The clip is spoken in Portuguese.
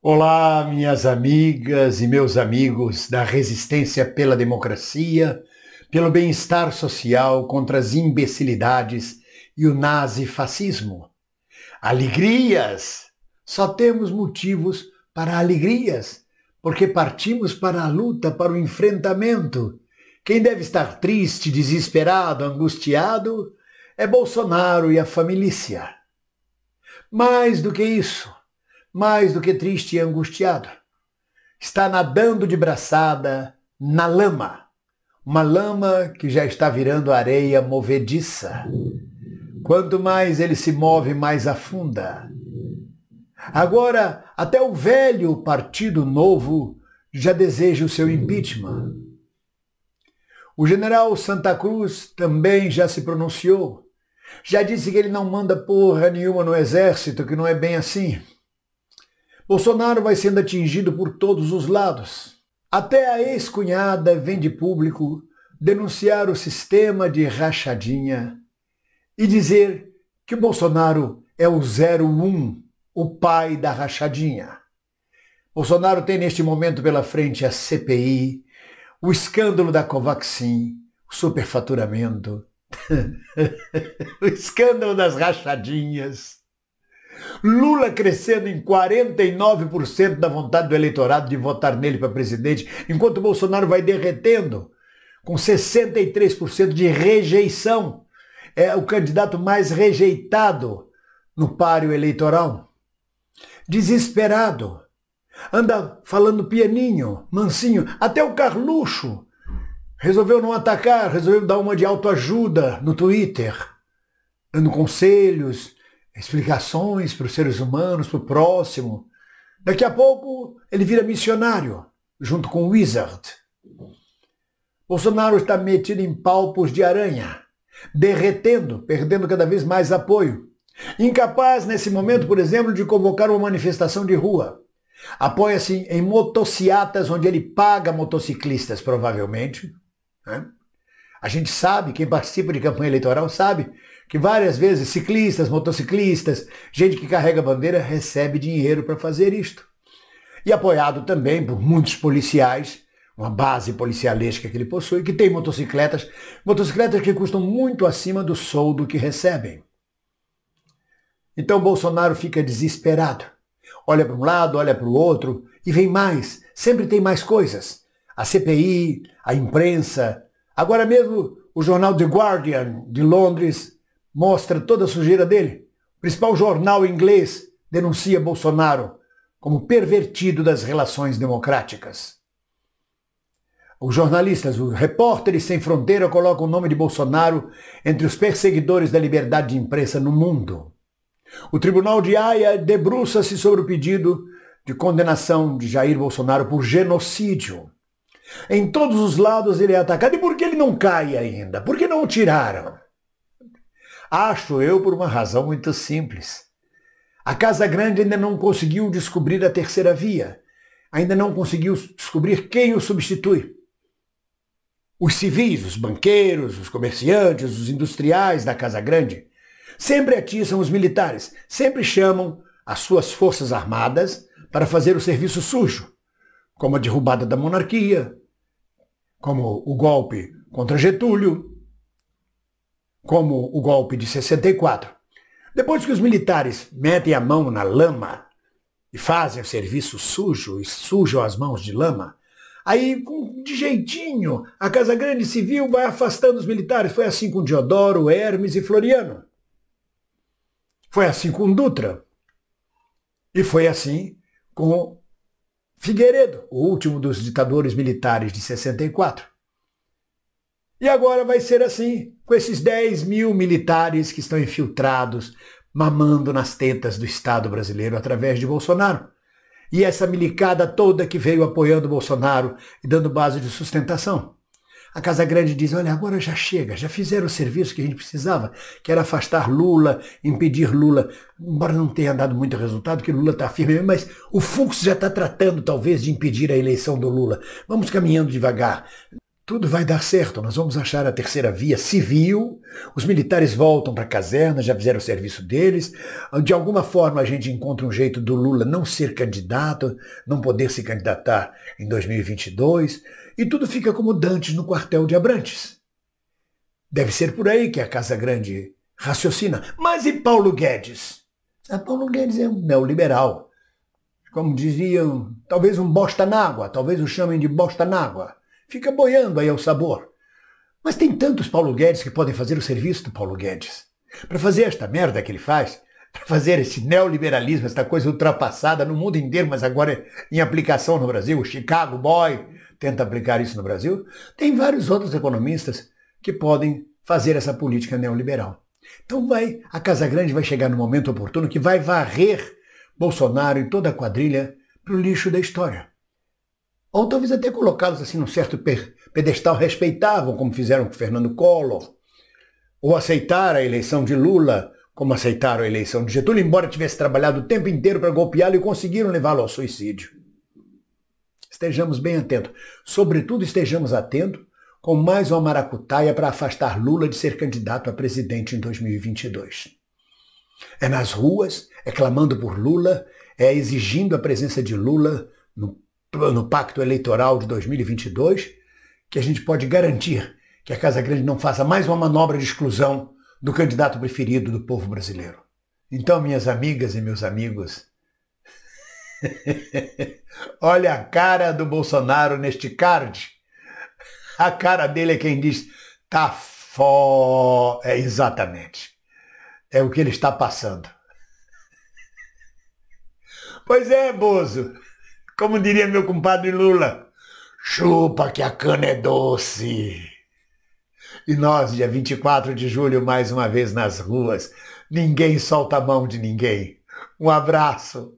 Olá, minhas amigas e meus amigos da resistência pela democracia, pelo bem-estar social contra as imbecilidades e o nazifascismo. Alegrias! Só temos motivos para alegrias, porque partimos para a luta, para o enfrentamento. Quem deve estar triste, desesperado, angustiado é Bolsonaro e a família. Mais do que isso, mais do que triste e angustiado. Está nadando de braçada na lama, uma lama que já está virando areia movediça. Quanto mais ele se move, mais afunda. Agora, até o velho Partido Novo já deseja o seu impeachment. O general Santa Cruz também já se pronunciou. Já disse que ele não manda porra nenhuma no exército, que não é bem assim. Bolsonaro vai sendo atingido por todos os lados. Até a ex-cunhada vem de público denunciar o sistema de rachadinha e dizer que o Bolsonaro é o 01, o pai da rachadinha. Bolsonaro tem neste momento pela frente a CPI, o escândalo da Covaxin, o superfaturamento, o escândalo das rachadinhas. Lula crescendo em 49% da vontade do eleitorado de votar nele para presidente, enquanto Bolsonaro vai derretendo com 63% de rejeição. É o candidato mais rejeitado no páreo eleitoral. Desesperado. Anda falando pianinho, mansinho, até o Carluxo resolveu não atacar, resolveu dar uma de autoajuda no Twitter, dando conselhos, explicações para os seres humanos, para o próximo. Daqui a pouco ele vira missionário, junto com o Wizard. Bolsonaro está metido em palpos de aranha, derretendo, perdendo cada vez mais apoio. Incapaz, nesse momento, por exemplo, de convocar uma manifestação de rua. Apoia-se em motociatas, onde ele paga motociclistas, provavelmente. Né? A gente sabe, quem participa de campanha eleitoral sabe que várias vezes ciclistas, motociclistas, gente que carrega bandeira recebe dinheiro para fazer isto. E apoiado também por muitos policiais, uma base policialesca que ele possui, que tem motocicletas, motocicletas que custam muito acima do soldo que recebem. Então Bolsonaro fica desesperado. Olha para um lado, olha para o outro e vem mais. Sempre tem mais coisas. A CPI, a imprensa. Agora mesmo o jornal The Guardian de Londres mostra toda a sujeira dele. O principal jornal inglês denuncia Bolsonaro como pervertido das relações democráticas. Os jornalistas, os repórteres sem fronteira colocam o nome de Bolsonaro entre os perseguidores da liberdade de imprensa no mundo. O Tribunal de Haia debruça-se sobre o pedido de condenação de Jair Bolsonaro por genocídio. Em todos os lados ele é atacado. E por que ele não cai ainda? Por que não o tiraram? Acho eu por uma razão muito simples. A Casa Grande ainda não conseguiu descobrir a terceira via. Ainda não conseguiu descobrir quem o substitui. Os civis, os banqueiros, os comerciantes, os industriais da Casa Grande sempre atiçam os militares, sempre chamam as suas forças armadas para fazer o serviço sujo, como a derrubada da monarquia, como o golpe contra Getúlio, como o golpe de 64. Depois que os militares metem a mão na lama e fazem o serviço sujo e sujam as mãos de lama, aí de jeitinho a Casa Grande Civil vai afastando os militares. Foi assim com Diodoro, Hermes e Floriano. Foi assim com Dutra. E foi assim com Figueiredo, o último dos ditadores militares de 64. E agora vai ser assim, com esses 10 mil militares que estão infiltrados, mamando nas tetas do Estado brasileiro através de Bolsonaro. E essa milicada toda que veio apoiando Bolsonaro e dando base de sustentação. A Casa Grande diz: olha, agora já chega, já fizeram o serviço que a gente precisava, que era afastar Lula, impedir Lula. Embora não tenha dado muito resultado, que Lula está firme, mas o Fux já está tratando, talvez, de impedir a eleição do Lula. Vamos caminhando devagar tudo vai dar certo, nós vamos achar a terceira via civil, os militares voltam para a caserna, já fizeram o serviço deles, de alguma forma a gente encontra um jeito do Lula não ser candidato, não poder se candidatar em 2022, e tudo fica como Dantes no quartel de Abrantes. Deve ser por aí que a Casa Grande raciocina. Mas e Paulo Guedes? Ah, Paulo Guedes é um neoliberal. Como diziam, talvez um bosta na água, talvez o chamem de bosta na água. Fica boiando aí ao sabor. Mas tem tantos Paulo Guedes que podem fazer o serviço do Paulo Guedes. Para fazer esta merda que ele faz, para fazer esse neoliberalismo, esta coisa ultrapassada no mundo inteiro, mas agora é em aplicação no Brasil, o Chicago Boy tenta aplicar isso no Brasil, tem vários outros economistas que podem fazer essa política neoliberal. Então vai, a Casa Grande vai chegar no momento oportuno que vai varrer Bolsonaro e toda a quadrilha para o lixo da história. Ou talvez até colocá-los assim num certo pedestal respeitável, como fizeram com Fernando Collor, ou aceitar a eleição de Lula, como aceitaram a eleição de Getúlio, embora tivesse trabalhado o tempo inteiro para golpeá-lo e conseguiram levá-lo ao suicídio. Estejamos bem atentos. Sobretudo, estejamos atentos com mais uma maracutaia para afastar Lula de ser candidato a presidente em 2022. É nas ruas, é clamando por Lula, é exigindo a presença de Lula no no pacto eleitoral de 2022, que a gente pode garantir que a Casa Grande não faça mais uma manobra de exclusão do candidato preferido do povo brasileiro. Então, minhas amigas e meus amigos, olha a cara do Bolsonaro neste card. A cara dele é quem diz, tá fó. É exatamente. É o que ele está passando. Pois é, Bozo. Como diria meu compadre Lula, chupa que a cana é doce. E nós, dia 24 de julho, mais uma vez nas ruas. Ninguém solta a mão de ninguém. Um abraço.